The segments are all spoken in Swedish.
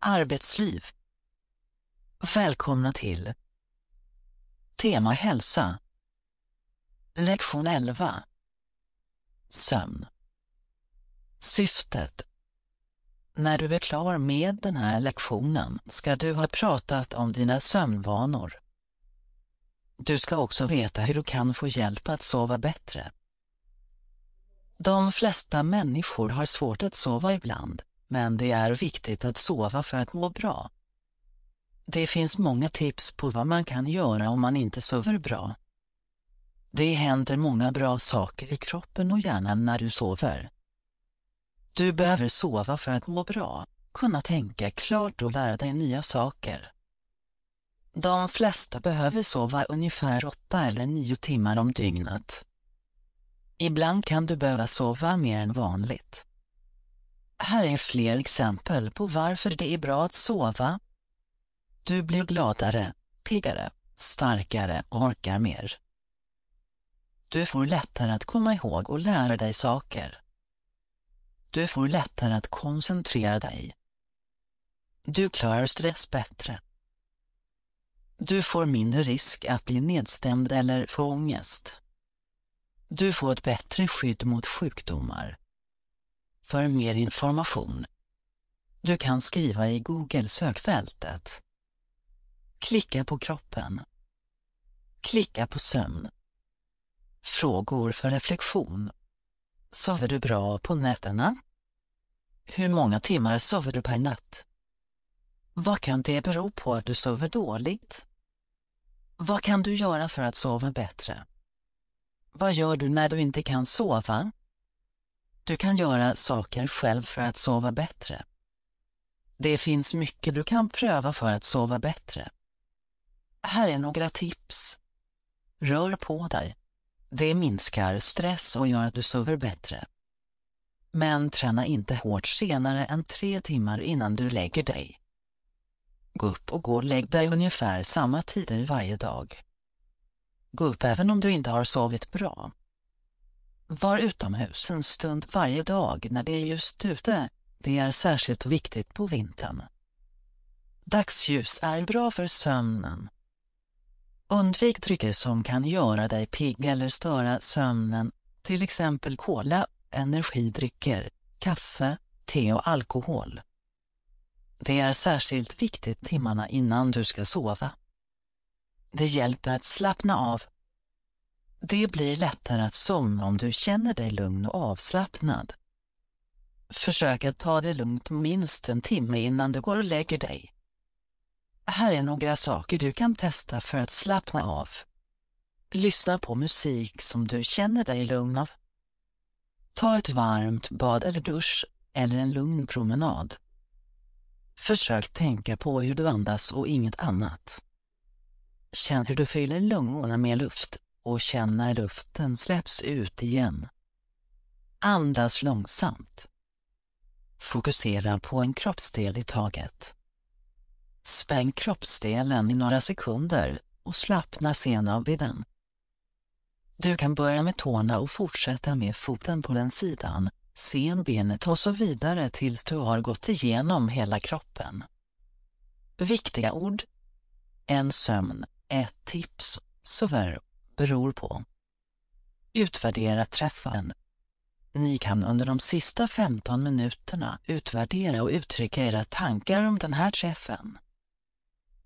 Arbetsliv. Välkomna till Tema hälsa. Lektion 11. Sömn. Syftet. När du är klar med den här lektionen ska du ha pratat om dina sömnvanor. Du ska också veta hur du kan få hjälp att sova bättre. De flesta människor har svårt att sova ibland men det är viktigt att sova för att må bra. Det finns många tips på vad man kan göra om man inte sover bra. Det händer många bra saker i kroppen och hjärnan när du sover. Du behöver sova för att må bra, kunna tänka klart och lära dig nya saker. De flesta behöver sova ungefär 8 eller 9 timmar om dygnet. Ibland kan du behöva sova mer än vanligt. Här är fler exempel på varför det är bra att sova. Du blir gladare, piggare, starkare och orkar mer. Du får lättare att komma ihåg och lära dig saker. Du får lättare att koncentrera dig. Du klarar stress bättre. Du får mindre risk att bli nedstämd eller få ångest. Du får ett bättre skydd mot sjukdomar för mer information. Du kan skriva i Google-sökfältet. Klicka på kroppen. Klicka på sömn. Frågor för reflektion. Sover du bra på nätterna? Hur många timmar sover du per natt? Vad kan det bero på att du sover dåligt? Vad kan du göra för att sova bättre? Vad gör du när du inte kan sova? Du kan göra saker själv för att sova bättre. Det finns mycket du kan pröva för att sova bättre. Här är några tips. Rör på dig. Det minskar stress och gör att du sover bättre. Men träna inte hårt senare än tre timmar innan du lägger dig. Gå upp och gå och lägg dig ungefär samma tider varje dag. Gå upp även om du inte har sovit bra. Var utomhus en stund varje dag när det är ljust ute. Det är särskilt viktigt på vintern. Dagsljus är bra för sömnen. Undvik drycker som kan göra dig pigg eller störa sömnen, till exempel kola, energidrycker, kaffe, te och alkohol. Det är särskilt viktigt timmarna innan du ska sova. Det hjälper att slappna av det blir lättare att somna om du känner dig lugn och avslappnad. Försök att ta det lugnt minst en timme innan du går och lägger dig. Här är några saker du kan testa för att slappna av. Lyssna på musik som du känner dig lugn av. Ta ett varmt bad eller dusch, eller en lugn promenad. Försök tänka på hur du andas och inget annat. Känn hur du fyller lungorna med luft och känn när luften släpps ut igen. Andas långsamt. Fokusera på en kroppsdel i taget. Spänn kroppsdelen i några sekunder och slappna sen av vid den. Du kan börja med tårna och fortsätta med foten på den sidan, sen benet och så vidare tills du har gått igenom hela kroppen. Viktiga ord En sömn, ett tips, sover beror på. Utvärdera träffen. Ni kan under de sista 15 minuterna utvärdera och uttrycka era tankar om den här träffen.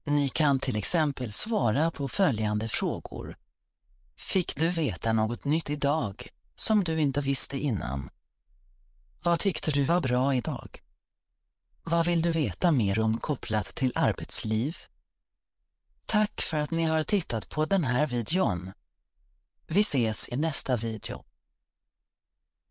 Ni kan till exempel svara på följande frågor. Fick du veta något nytt idag som du inte visste innan? Vad tyckte du var bra idag? Vad vill du veta mer om kopplat till arbetsliv? Tack för att ni har tittat på den här videon. Vi ses i nästa video.